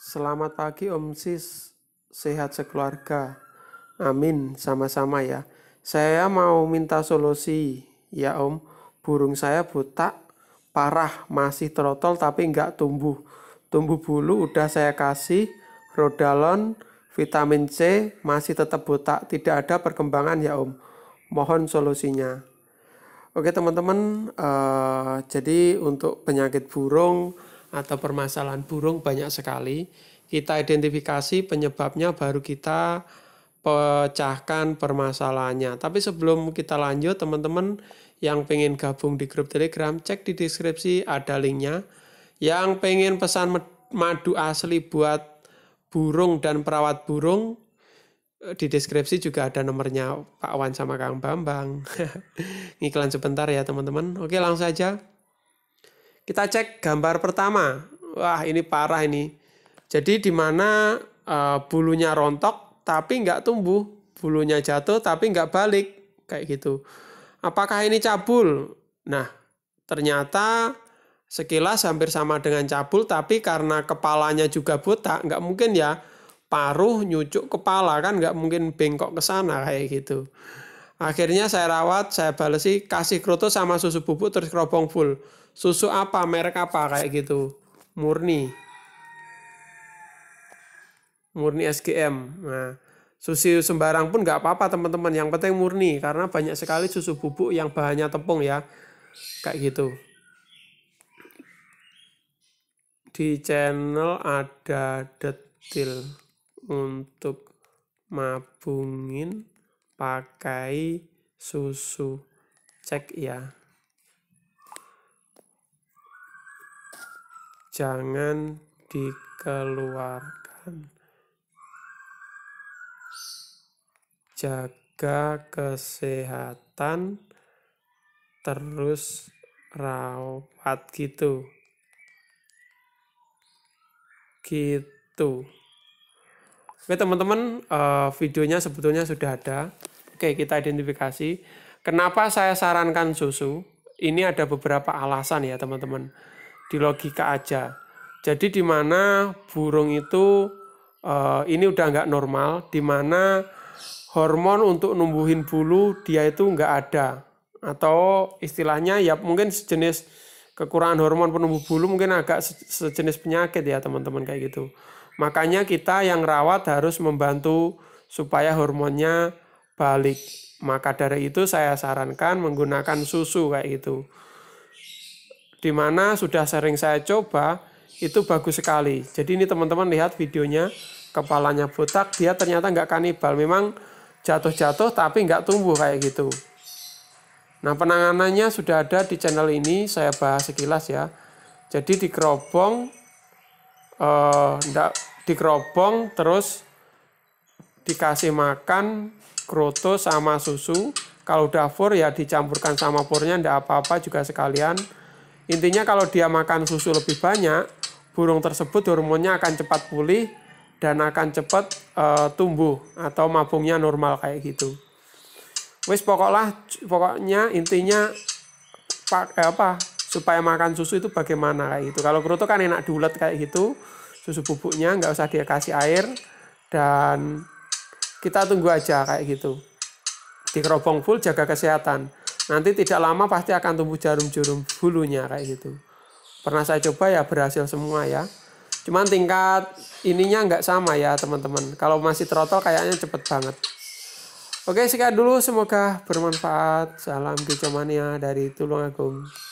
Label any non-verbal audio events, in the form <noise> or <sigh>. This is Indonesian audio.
Selamat pagi Om Sis, sehat sekeluarga. Amin, sama-sama ya. Saya mau minta solusi ya Om. Burung saya butak parah, masih terotol tapi nggak tumbuh. Tumbuh bulu udah saya kasih, rodalon, vitamin C masih tetap butak, tidak ada perkembangan ya Om. Mohon solusinya. Oke teman-teman, uh, jadi untuk penyakit burung, atau permasalahan burung banyak sekali. Kita identifikasi penyebabnya baru kita pecahkan permasalahannya. Tapi sebelum kita lanjut teman-teman yang pengen gabung di grup Telegram cek di deskripsi ada linknya. Yang pengen pesan madu asli buat burung dan perawat burung eh, di deskripsi juga ada nomornya Pak Wan sama Kang Bambang. <laughs> Iklan sebentar ya teman-teman. Oke langsung saja. Kita cek gambar pertama. Wah, ini parah ini. Jadi di mana e, bulunya rontok tapi nggak tumbuh, bulunya jatuh tapi nggak balik, kayak gitu. Apakah ini cabul? Nah, ternyata sekilas hampir sama dengan cabul, tapi karena kepalanya juga buta, nggak mungkin ya paruh nyucuk kepala kan nggak mungkin bengkok ke sana kayak gitu. Akhirnya saya rawat, saya balesi, kasih kroto sama susu bubuk terus kerobong full. Susu apa, merek apa kayak gitu. Murni. Murni SGM. Nah, susu sembarang pun nggak apa-apa teman-teman. Yang penting murni karena banyak sekali susu bubuk yang bahannya tepung ya. Kayak gitu. Di channel ada detil untuk mabungin pakai susu cek ya jangan dikeluarkan jaga kesehatan terus rawat gitu gitu oke teman-teman uh, videonya sebetulnya sudah ada Oke, kita identifikasi. Kenapa saya sarankan susu? Ini ada beberapa alasan ya, teman-teman. Di logika aja. Jadi di mana burung itu eh, ini udah nggak normal, di mana hormon untuk numbuhin bulu dia itu nggak ada. Atau istilahnya ya mungkin sejenis kekurangan hormon penumbuh bulu mungkin agak sejenis penyakit ya teman-teman kayak gitu. Makanya kita yang rawat harus membantu supaya hormonnya balik. Maka dari itu saya sarankan menggunakan susu kayak gitu. Dimana sudah sering saya coba, itu bagus sekali. Jadi ini teman-teman lihat videonya, kepalanya botak, dia ternyata nggak kanibal. Memang jatuh-jatuh tapi nggak tumbuh kayak gitu. Nah penanganannya sudah ada di channel ini, saya bahas sekilas ya. Jadi dikerobong, eh, di dikerobong terus dikasih makan kroto sama susu. Kalau udah fur ya dicampurkan sama purnya, ndak apa-apa juga sekalian. Intinya kalau dia makan susu lebih banyak, burung tersebut hormonnya akan cepat pulih dan akan cepat e, tumbuh atau mabungnya normal kayak gitu. Wis pokoklah pokoknya intinya pak eh, apa supaya makan susu itu bagaimana kayak gitu. Kalau kroto kan enak dulet kayak gitu, susu bubuknya nggak usah dia kasih air dan kita tunggu aja kayak gitu di kerobong full jaga kesehatan nanti tidak lama pasti akan tumbuh jarum-jarum bulunya kayak gitu pernah saya coba ya berhasil semua ya cuman tingkat ininya nggak sama ya teman-teman kalau masih trotol kayaknya cepet banget oke sekian dulu semoga bermanfaat salam kecomania dari Tulungagung